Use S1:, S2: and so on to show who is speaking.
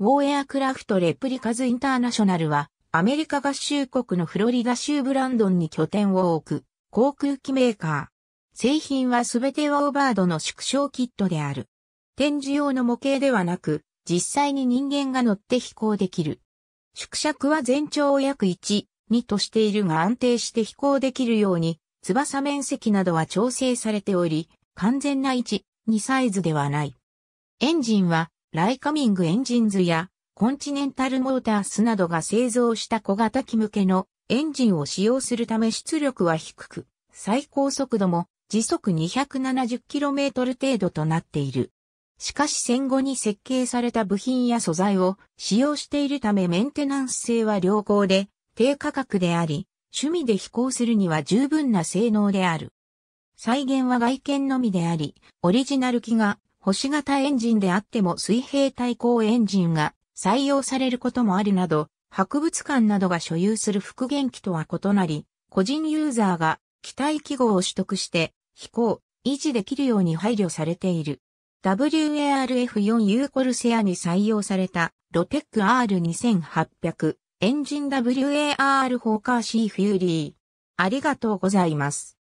S1: ウォーエアクラフトレプリカズインターナショナルは、アメリ
S2: カ合衆国のフロリダ州ブランドンに拠点を置く航空機メーカー。製品はすべてウォーバードの縮小キットである。展示用の模型ではなく、実際に人間が乗って飛行できる。縮尺は全長を約1、2としているが安定して飛行できるように、翼面積などは調整されており、完全な1、2サイズではない。エンジンはライカミングエンジンズやコンチネンタルモータースなどが製造した小型機向けのエンジンを使用するため出力は低く、最高速度も時速 270km 程度となっている。しかし戦後に設計された部品や素材を使用しているためメンテナンス性は良好で低価格であり、趣味で飛行するには十分な性能である。再現は外見のみであり、オリジナル機が星型エンジンであっても水平対向エンジンが採用されることもあるなど、博物館などが所有する復元機とは異なり、個人ユーザーが機体記号を取得して飛行、維持できるように配慮されている。WARF4U コルセアに採用されたロテック R2800 エンジン WAR
S1: カーシーフューリー。ありがとうございます。